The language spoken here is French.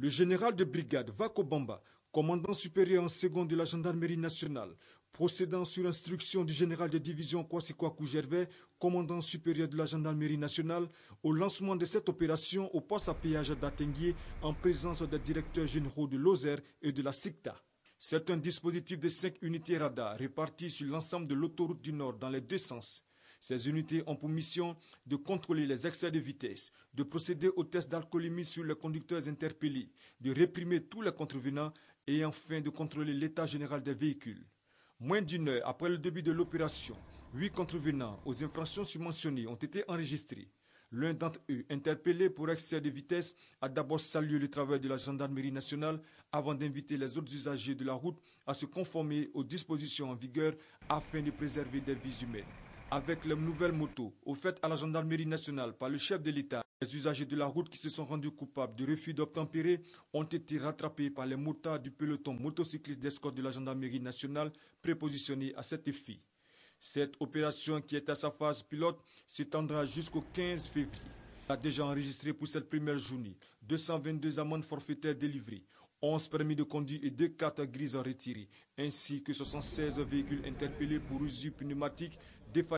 Le général de brigade Bamba, commandant supérieur en second de la gendarmerie nationale, procédant sur instruction du général de division Kwasikwaku Gervais, commandant supérieur de la gendarmerie nationale, au lancement de cette opération au poste à péage d'Atenguier en présence des directeurs généraux de l'OSER et de la SICTA. C'est un dispositif de cinq unités radar réparties sur l'ensemble de l'autoroute du Nord dans les deux sens. Ces unités ont pour mission de contrôler les excès de vitesse, de procéder aux tests d'alcoolémie sur les conducteurs interpellés, de réprimer tous les contrevenants et enfin de contrôler l'état général des véhicules. Moins d'une heure après le début de l'opération, huit contrevenants aux infractions subventionnées ont été enregistrés. L'un d'entre eux, interpellé pour excès de vitesse, a d'abord salué le travail de la gendarmerie nationale avant d'inviter les autres usagers de la route à se conformer aux dispositions en vigueur afin de préserver des vies humaines. Avec les nouvelles motos offertes à la gendarmerie nationale par le chef de l'État, les usagers de la route qui se sont rendus coupables de refus d'obtempérer ont été rattrapés par les motards du peloton motocycliste d'escorte de la gendarmerie nationale prépositionné à cet effet. Cette opération qui est à sa phase pilote s'étendra jusqu'au 15 février. a déjà enregistré pour cette première journée 222 amendes forfaitaires délivrées, 11 permis de conduire et 2 cartes grises retirées, ainsi que 76 véhicules interpellés pour usure pneumatique défaillante.